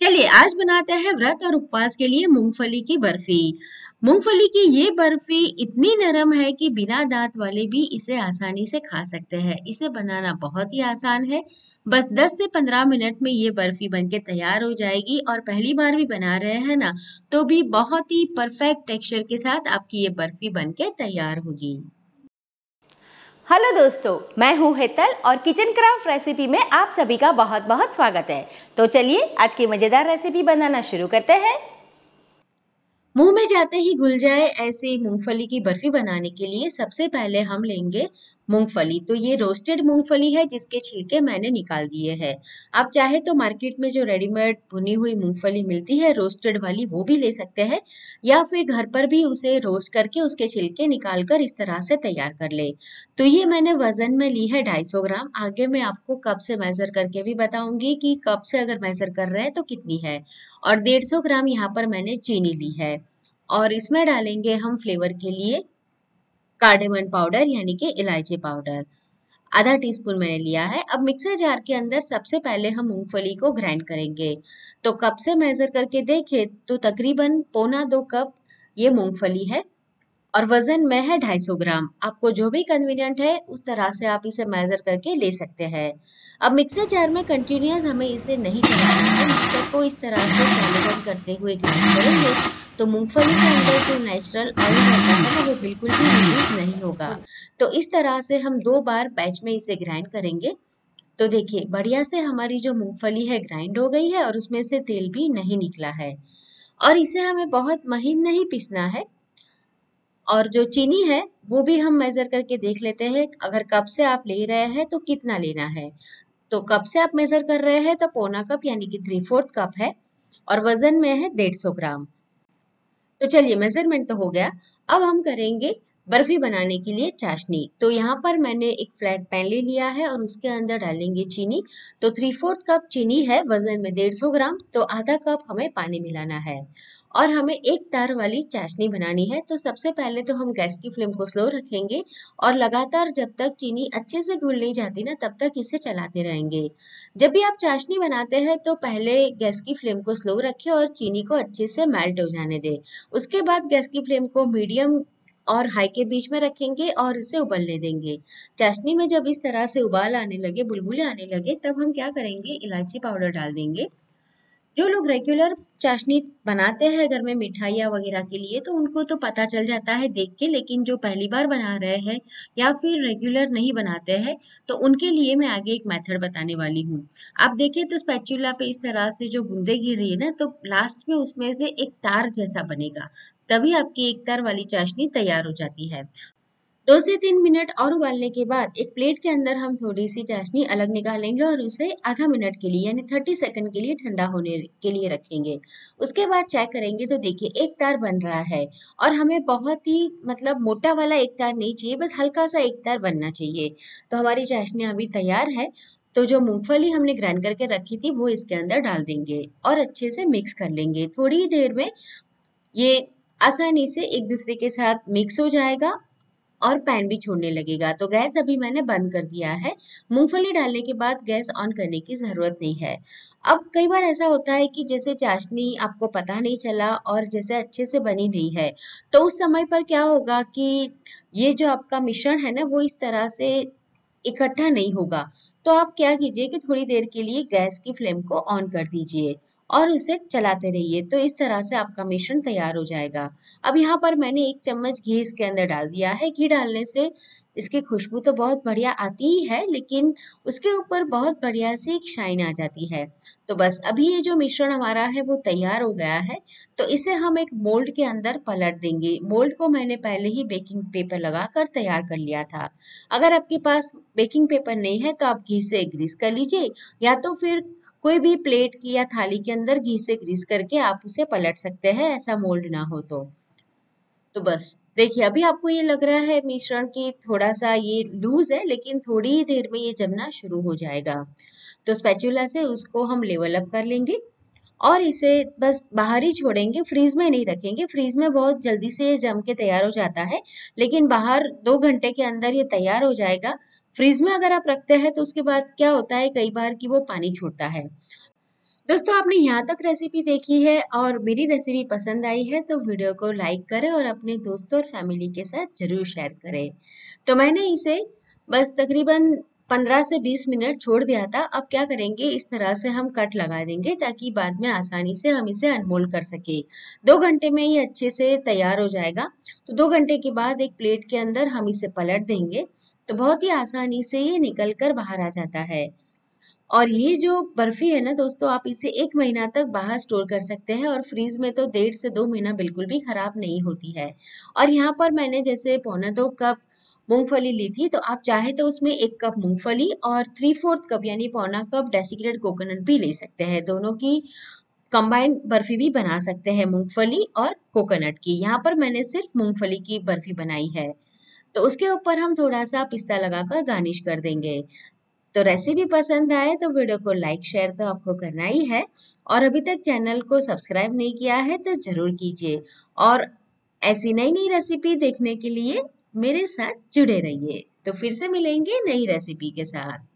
चलिए आज बनाते हैं व्रत और उपवास के लिए मूंगफली की बर्फी मूंगफली की ये बर्फी इतनी नरम है कि बिना दांत वाले भी इसे आसानी से खा सकते हैं इसे बनाना बहुत ही आसान है बस 10 से 15 मिनट में ये बर्फी बनके तैयार हो जाएगी और पहली बार भी बना रहे हैं ना तो भी बहुत ही परफेक्ट टेक्सचर के साथ आपकी ये बर्फी बनके तैयार होगी हेलो दोस्तों मैं हूं हेतल और किचन क्राफ्ट रेसिपी में आप सभी का बहुत बहुत स्वागत है तो चलिए आज की मज़ेदार रेसिपी बनाना शुरू करते हैं मुंह में जाते ही घुल जाए ऐसी मूंगफली की बर्फी बनाने के लिए सबसे पहले हम लेंगे मूंगफली तो ये रोस्टेड मूंगफली है जिसके छिलके मैंने निकाल दिए हैं आप चाहे तो मार्केट में जो रेडीमेड भुनी हुई मूंगफली मिलती है रोस्टेड वाली वो भी ले सकते हैं या फिर घर पर भी उसे रोस्ट करके उसके छिलके निकाल कर इस तरह से तैयार कर ले तो ये मैंने वजन में ली है सौ ग्राम आगे मैं आपको कप से मेजर करके भी बताऊंगी कि कप से अगर मेजर कर रहे हैं तो कितनी है और सौ ग्राम यहाँ पर मैंने चीनी ली है और इसमें डालेंगे हम फ्लेवर के लिए कार्डेमन पाउडर यानी कि इलायची पाउडर आधा टीस्पून मैंने लिया है अब मिक्सर जार के अंदर सबसे पहले हम मूंगफली को ग्राइंड करेंगे तो कप से मेजर करके देखें तो तकरीबन पौना दो कप ये मूंगफली है और वजन में है ढाई सौ ग्राम आपको जो भी कन्वीनियंट है उस तरह से आप इसे मेजर करके ले सकते हैं अब मिक्सर जार में कंटिन्यूस हमें इसे नहीं चलाना है मिक्सर को इस तरह से चालू करते हुए ग्राइंड करेंगे तो मूंगफली के अंदर जो नेचुरल ऑयल रहता है ना वो बिल्कुल भी रिलीज नहीं होगा तो इस तरह से हम दो बार बैच में इसे ग्राइंड करेंगे तो देखिए बढ़िया से हमारी जो मूंगफली है ग्राइंड हो गई है और उसमें से तेल भी नहीं निकला है और इसे हमें बहुत महीन नहीं पीसना है और जो चीनी है वो भी हम मेज़र करके देख लेते हैं अगर कप से आप ले रहे हैं तो कितना लेना है तो कप से आप मेज़र कर रहे हैं तो पौना कप यानी कि थ्री फोर्थ कप है और वज़न में है डेढ़ सौ ग्राम तो चलिए मेजरमेंट तो हो गया अब हम करेंगे बर्फी बनाने के लिए चाशनी तो यहाँ पर मैंने एक फ्लैट पैन ले लिया है और उसके अंदर डालेंगे चीनी तो थ्री फोर्थ कप चीनी है वजन में डेढ़ सौ ग्राम तो आधा कप हमें पानी मिलाना है और हमें एक तार वाली चाशनी बनानी है तो सबसे पहले तो हम गैस की फ्लेम को स्लो रखेंगे और लगातार जब तक चीनी अच्छे से घुल नहीं जाती ना तब तक इसे चलाते रहेंगे जब भी आप चाशनी बनाते हैं तो पहले गैस की फ्लेम को स्लो रखें और चीनी को अच्छे से मेल्ट हो जाने दें उसके बाद गैस की फ्लेम को मीडियम और हाई के बीच में रखेंगे और इसे उबलने देंगे चाशनी में जब इस तरह से उबाल आने लगे बुलबुले आने लगे तब हम क्या करेंगे इलायची पाउडर डाल देंगे जो लोग रेगुलर चाशनी बनाते हैं घर में मिठाइयाँ वगैरह के लिए तो उनको तो पता चल जाता है देख के लेकिन जो पहली बार बना रहे हैं या फिर रेगुलर नहीं बनाते हैं तो उनके लिए मैं आगे एक मेथड बताने वाली हूँ आप देखिए तो स्पैचुला पे इस तरह से जो बूंदे गिर रही है ना तो लास्ट में उसमें से एक तार जैसा बनेगा तभी आपकी एक तार वाली चाशनी तैयार हो जाती है दो से तीन मिनट और उबालने के बाद एक प्लेट के अंदर हम थोड़ी सी चाशनी अलग निकालेंगे और उसे आधा मिनट के लिए यानी थर्टी सेकंड के लिए ठंडा होने के लिए रखेंगे उसके बाद चेक करेंगे तो देखिए एक तार बन रहा है और हमें बहुत ही मतलब मोटा वाला एक तार नहीं चाहिए बस हल्का सा एक तार बनना चाहिए तो हमारी चाशनी अभी तैयार है तो जो मूंगफली हमने ग्राइंड करके रखी थी वो इसके अंदर डाल देंगे और अच्छे से मिक्स कर लेंगे थोड़ी देर में ये आसानी से एक दूसरे के साथ मिक्स हो जाएगा और पैन भी छोड़ने लगेगा तो गैस अभी मैंने बंद कर दिया है मूंगफली डालने के बाद गैस ऑन करने की ज़रूरत नहीं है अब कई बार ऐसा होता है कि जैसे चाशनी आपको पता नहीं चला और जैसे अच्छे से बनी नहीं है तो उस समय पर क्या होगा कि ये जो आपका मिश्रण है ना वो इस तरह से इकट्ठा नहीं होगा तो आप क्या कीजिए कि थोड़ी देर के लिए गैस की फ्लेम को ऑन कर दीजिए और उसे चलाते रहिए तो इस तरह से आपका मिश्रण तैयार हो जाएगा अब यहाँ पर मैंने एक चम्मच घी इसके अंदर डाल दिया है घी डालने से इसकी खुशबू तो बहुत बढ़िया आती ही है लेकिन उसके ऊपर बहुत बढ़िया से एक शाइन आ जाती है तो बस अभी ये जो मिश्रण हमारा है वो तैयार हो गया है तो इसे हम एक मोल्ड के अंदर पलट देंगे मोल्ड को मैंने पहले ही बेकिंग पेपर लगा कर तैयार कर लिया था अगर आपके पास बेकिंग पेपर नहीं है तो आप घी से ग्रीस कर लीजिए या तो फिर कोई भी प्लेट की या थाली के अंदर घी से ग्रीस करके आप उसे पलट सकते हैं ऐसा मोल्ड ना हो तो, तो बस देखिए अभी आपको ये लग रहा है मिश्रण की थोड़ा सा ये लूज है लेकिन थोड़ी ही देर में ये जमना शुरू हो जाएगा तो स्पेचुला से उसको हम लेवल अप कर लेंगे और इसे बस बाहर ही छोड़ेंगे फ्रीज में नहीं रखेंगे फ्रीज में बहुत जल्दी से ये जम के तैयार हो जाता है लेकिन बाहर दो घंटे के अंदर ये तैयार हो जाएगा फ्रीज में अगर आप रखते हैं तो उसके बाद क्या होता है कई बार कि वो पानी छोड़ता है दोस्तों आपने यहाँ तक रेसिपी देखी है और मेरी रेसिपी पसंद आई है तो वीडियो को लाइक करें और अपने दोस्तों और फैमिली के साथ ज़रूर शेयर करें तो मैंने इसे बस तकरीबन पंद्रह से बीस मिनट छोड़ दिया था अब क्या करेंगे इस तरह से हम कट लगा देंगे ताकि बाद में आसानी से हम इसे अनमोल कर सके दो घंटे में ये अच्छे से तैयार हो जाएगा तो दो घंटे के बाद एक प्लेट के अंदर हम इसे पलट देंगे तो बहुत ही आसानी से ये निकल कर बाहर आ जाता है और ये जो बर्फ़ी है ना दोस्तों आप इसे एक महीना तक बाहर स्टोर कर सकते हैं और फ्रीज़ में तो डेढ़ से दो महीना बिल्कुल भी ख़राब नहीं होती है और यहाँ पर मैंने जैसे पौना दो कप मूंगफली ली थी तो आप चाहे तो उसमें एक कप मूंगफली और थ्री फोर्थ कप यानी पौना कप डेसिकेटेड कोकोनट भी ले सकते हैं दोनों की कंबाइन बर्फ़ी भी बना सकते हैं मूंगफली और कोकोनट की यहाँ पर मैंने सिर्फ मूंगफली की बर्फ़ी बनाई है तो उसके ऊपर हम थोड़ा सा पिस्ता लगाकर गार्निश कर देंगे तो रेसिपी पसंद आए तो वीडियो को लाइक शेयर तो आपको करना ही है और अभी तक चैनल को सब्सक्राइब नहीं किया है तो ज़रूर कीजिए और ऐसी नई नई रेसिपी देखने के लिए मेरे साथ जुड़े रहिए तो फिर से मिलेंगे नई रेसिपी के साथ